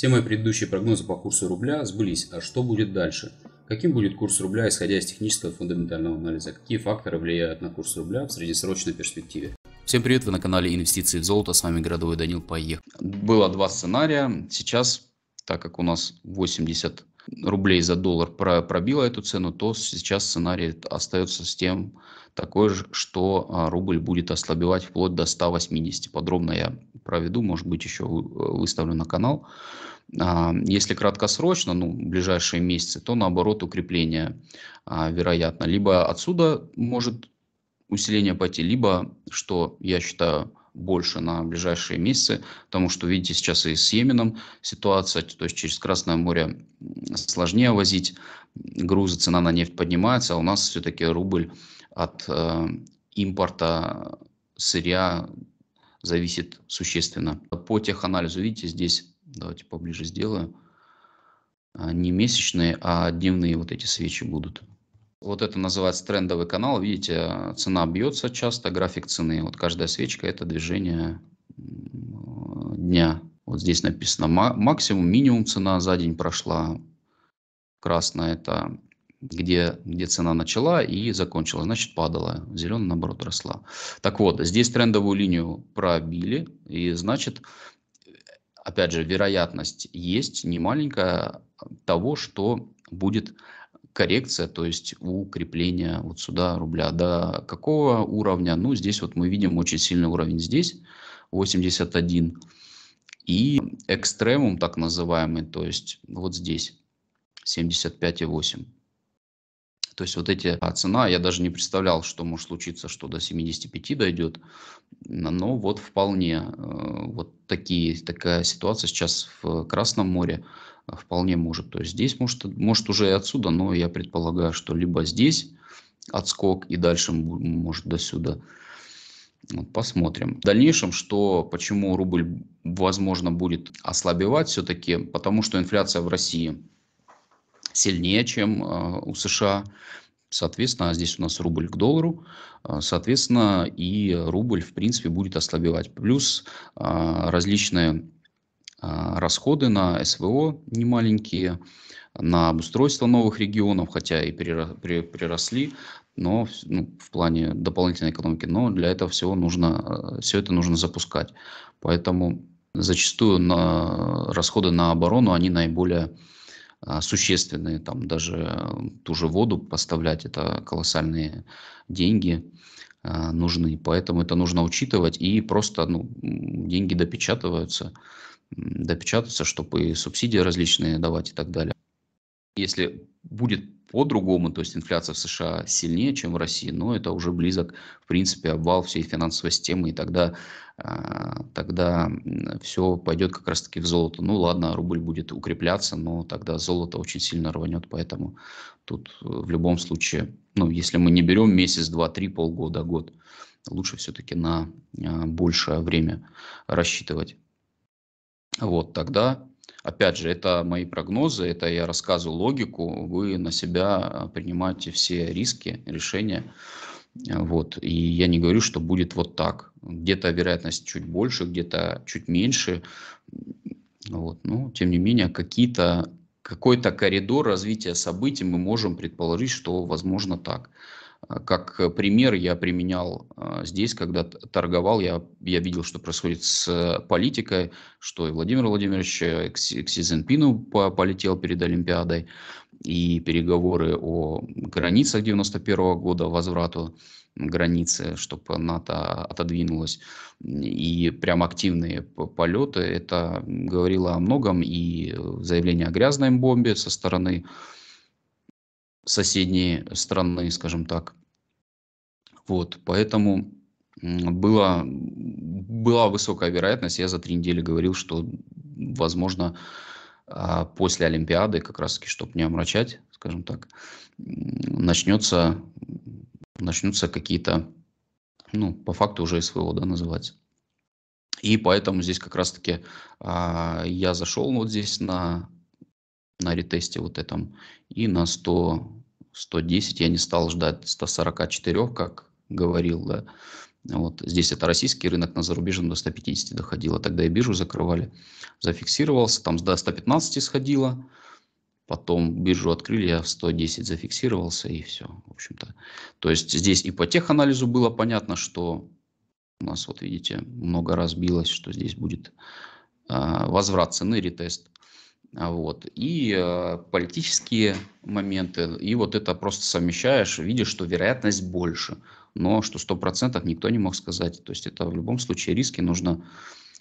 Все мои предыдущие прогнозы по курсу рубля сбылись, а что будет дальше? Каким будет курс рубля, исходя из технического и фундаментального анализа? Какие факторы влияют на курс рубля в среднесрочной перспективе? Всем привет, вы на канале Инвестиции в золото, с вами Городовой Данил Поехали. Было два сценария, сейчас, так как у нас 80 рублей за доллар пробила эту цену, то сейчас сценарий остается с тем такой же, что а, рубль будет ослабевать вплоть до 180. Подробно я проведу, может быть, еще э, выставлю на канал. А, если краткосрочно, ну, ближайшие месяцы, то наоборот укрепление а, вероятно. Либо отсюда может усиление пойти, либо, что я считаю больше на ближайшие месяцы, потому что, видите, сейчас и с Йеменом ситуация, то есть через Красное море сложнее возить грузы, цена на нефть поднимается, а у нас все-таки рубль от э, импорта сырья зависит существенно. По теханализу, видите, здесь, давайте поближе сделаю, а, не месячные, а дневные вот эти свечи будут. Вот это называется трендовый канал. Видите, цена бьется часто, график цены. Вот каждая свечка – это движение дня. Вот здесь написано максимум, минимум цена за день прошла. Красная – это где, где цена начала и закончила, значит падала. Зеленая, наоборот, росла. Так вот, здесь трендовую линию пробили, и значит, опять же, вероятность есть, не маленькая, того, что будет коррекция, то есть укрепление вот сюда рубля. До какого уровня? Ну, здесь вот мы видим очень сильный уровень здесь, 81. И экстремум, так называемый, то есть вот здесь, 75,8. То есть вот эти а цена, я даже не представлял, что может случиться, что до 75 дойдет, но вот вполне э, вот такие, такая ситуация сейчас в Красном море Э, вполне может. То есть здесь может, может уже и отсюда, но я предполагаю, что либо здесь отскок и дальше может до сюда. Вот посмотрим. В дальнейшем, что, почему рубль, возможно, будет ослабевать все-таки, потому что инфляция в России сильнее, чем э, у США. Соответственно, а здесь у нас рубль к доллару, э, соответственно, и рубль, в принципе, будет ослабевать. Плюс различные а, расходы на СВО немаленькие, на обустройство новых регионов, хотя и приросли, но ну, в плане дополнительной экономики, но для этого всего нужно, э, все это нужно запускать. Поэтому зачастую на расходы на оборону, они наиболее а, существенные, там даже э, ту же воду поставлять, это колоссальные деньги а, нужны, поэтому это нужно учитывать и просто ну, деньги допечатываются, допечататься, чтобы и субсидии различные давать и так далее. Если будет по-другому, то есть инфляция в США сильнее, чем в России, но это уже близок, в принципе, обвал всей финансовой системы, и тогда, а, тогда все пойдет как раз-таки в золото. Ну ладно, рубль будет укрепляться, но тогда золото очень сильно рванет, поэтому тут э, в любом случае, ну если мы не берем месяц, два, три, полгода, год, лучше все-таки на а, большее время рассчитывать вот тогда, опять же, это мои прогнозы, это я рассказываю логику, вы на себя принимаете все риски, решения. Вот. И я не говорю, что будет вот так. Где-то вероятность чуть больше, где-то чуть меньше. Вот. Но, тем не менее, какие-то какой-то коридор развития событий мы можем предположить, что возможно так. А как э, пример я применял а, здесь, когда торговал, я, я видел, что происходит с э, политикой, что и Владимир Владимирович э, к, к Си Цзиньпину полетел перед Олимпиадой, и переговоры о границах 91 года, возврату границы, чтобы НАТО отодвинулось, и прям активные полеты, это говорило о многом, и заявление о грязной бомбе со стороны соседние страны, скажем так. Вот, поэтому была была высокая вероятность, я за три недели говорил, что, возможно, а, после Олимпиады, как раз таки, чтобы не омрачать, скажем так, начнется, начнутся какие-то, ну, по факту уже СВО, да, называть. И поэтому здесь как раз-таки а, я зашел вот здесь на на ретесте вот этом. И на 100, 110 я не стал ждать 144, как говорил, да. Вот здесь это российский рынок, на зарубежном до 150 доходило. Тогда и биржу закрывали. Зафиксировался, там до 115 сходило. Потом биржу открыли, я в 110 зафиксировался и все, в общем-то. То есть здесь и по теханализу было понятно, что у нас, вот видите, много раз билось, что здесь будет а, возврат цены, ретест. А вот. И э, политические моменты, и вот это просто совмещаешь, видишь, что вероятность больше, но что 100% никто не мог сказать. То есть это в любом случае риски нужно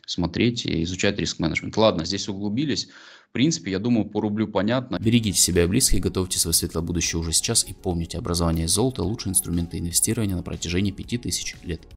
смотреть и изучать риск-менеджмент. Ладно, здесь углубились. В принципе, я думаю, по рублю понятно. Берегите себя и близких, готовьте свое светлое будущее уже сейчас и помните, образование золота – лучшие инструменты инвестирования на протяжении 5000 лет.